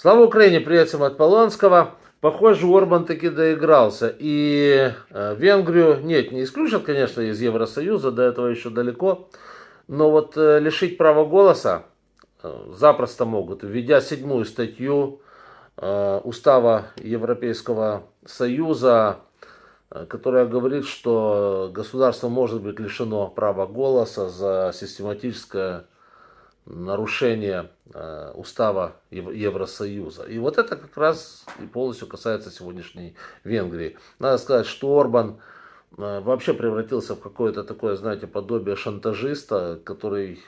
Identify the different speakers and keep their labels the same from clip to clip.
Speaker 1: Слава Украине, привет всем от Полонского. Похоже, Орбан таки доигрался. И э, Венгрию, нет, не исключат, конечно, из Евросоюза, до этого еще далеко. Но вот э, лишить права голоса э, запросто могут, введя седьмую статью Устава Европейского Союза, которая говорит, что государство может быть лишено права голоса за систематическое нарушение э, устава Евросоюза. И вот это как раз и полностью касается сегодняшней Венгрии. Надо сказать, что Орбан э, вообще превратился в какое-то такое, знаете, подобие шантажиста, который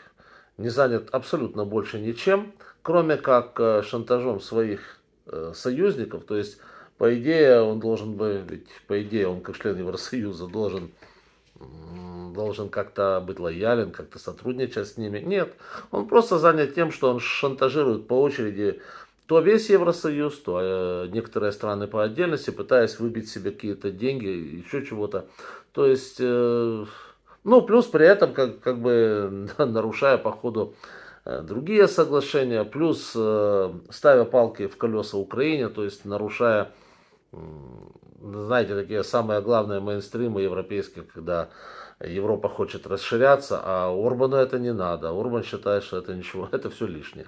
Speaker 1: не занят абсолютно больше ничем, кроме как э, шантажом своих союзников. То есть, по идее, он должен быть, по идее, он как член Евросоюза должен должен как-то быть лоялен, как-то сотрудничать с ними. Нет, он просто занят тем, что он шантажирует по очереди то весь Евросоюз, то э, некоторые страны по отдельности, пытаясь выбить себе какие-то деньги, еще чего-то. То есть, э, ну, плюс при этом как, как бы нарушая по ходу э, другие соглашения, плюс э, ставя палки в колеса Украине, то есть нарушая знаете, такие самые главные мейнстримы европейские, когда Европа хочет расширяться, а Орбану это не надо. Орбан считает, что это ничего, это все лишнее.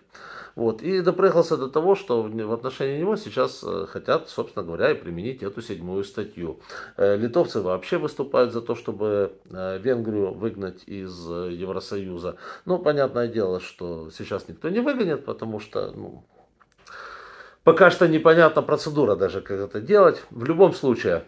Speaker 1: Вот. И допрыгался до того, что в отношении него сейчас э, хотят, собственно говоря, и применить эту седьмую статью. Э, литовцы вообще выступают за то, чтобы э, Венгрию выгнать из Евросоюза. Но понятное дело, что сейчас никто не выгонит, потому что ну, Пока что непонятна процедура даже, как это делать. В любом случае,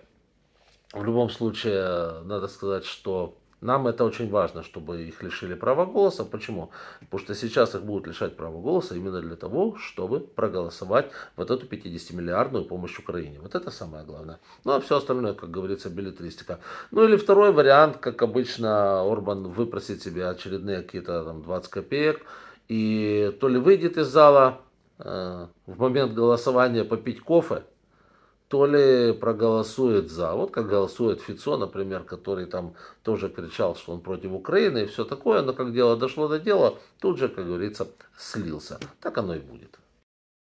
Speaker 1: в любом случае, надо сказать, что нам это очень важно, чтобы их лишили права голоса. Почему? Потому что сейчас их будут лишать права голоса именно для того, чтобы проголосовать вот эту 50-миллиардную помощь Украине. Вот это самое главное. Ну, а все остальное, как говорится, билетристика. Ну, или второй вариант, как обычно, Орбан выпросит себе очередные какие-то там 20 копеек, и то ли выйдет из зала, Э, в момент голосования попить кофе, то ли проголосует за. Вот как голосует Фицо, например, который там тоже кричал, что он против Украины и все такое, но как дело дошло до дела, тут же, как говорится, слился. Так оно и будет.